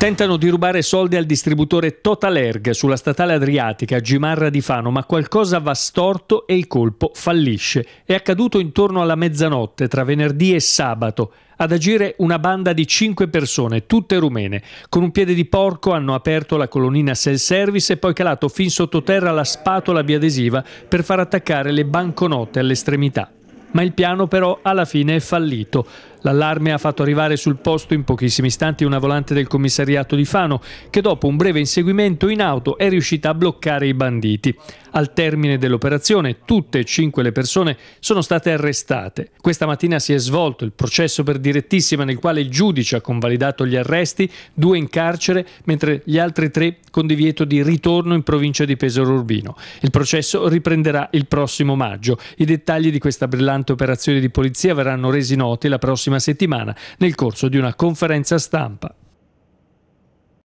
Tentano di rubare soldi al distributore Total Erg sulla statale adriatica Gimarra di Fano, ma qualcosa va storto e il colpo fallisce. È accaduto intorno alla mezzanotte tra venerdì e sabato. Ad agire una banda di cinque persone, tutte rumene. Con un piede di porco hanno aperto la colonnina self-service e poi calato fin sottoterra la spatola biadesiva per far attaccare le banconote all'estremità. Ma il piano però alla fine è fallito. L'allarme ha fatto arrivare sul posto in pochissimi istanti una volante del commissariato di Fano che dopo un breve inseguimento in auto è riuscita a bloccare i banditi. Al termine dell'operazione tutte e cinque le persone sono state arrestate. Questa mattina si è svolto il processo per direttissima nel quale il giudice ha convalidato gli arresti, due in carcere mentre gli altri tre con divieto di ritorno in provincia di Pesaro Urbino. Il processo riprenderà il prossimo maggio. I dettagli di questa brillante operazione di polizia verranno resi noti la prossima prossima settimana nel corso di una conferenza stampa.